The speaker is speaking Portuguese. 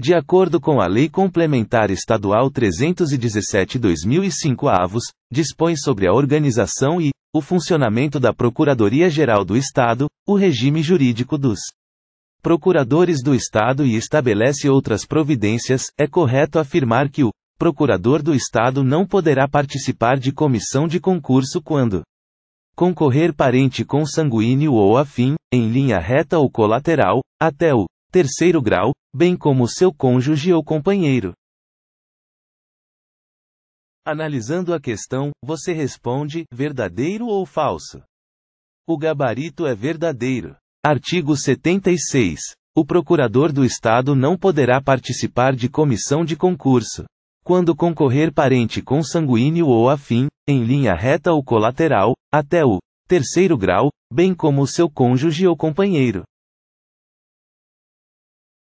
De acordo com a Lei Complementar Estadual 317-2005 avos, dispõe sobre a organização e o funcionamento da Procuradoria-Geral do Estado, o regime jurídico dos procuradores do Estado e estabelece outras providências, é correto afirmar que o procurador do Estado não poderá participar de comissão de concurso quando concorrer parente consanguíneo ou afim, em linha reta ou colateral, até o terceiro grau, bem como seu cônjuge ou companheiro. Analisando a questão, você responde: verdadeiro ou falso? O gabarito é verdadeiro. Artigo 76. O procurador do Estado não poderá participar de comissão de concurso. Quando concorrer parente consanguíneo ou afim, em linha reta ou colateral, até o terceiro grau, bem como seu cônjuge ou companheiro.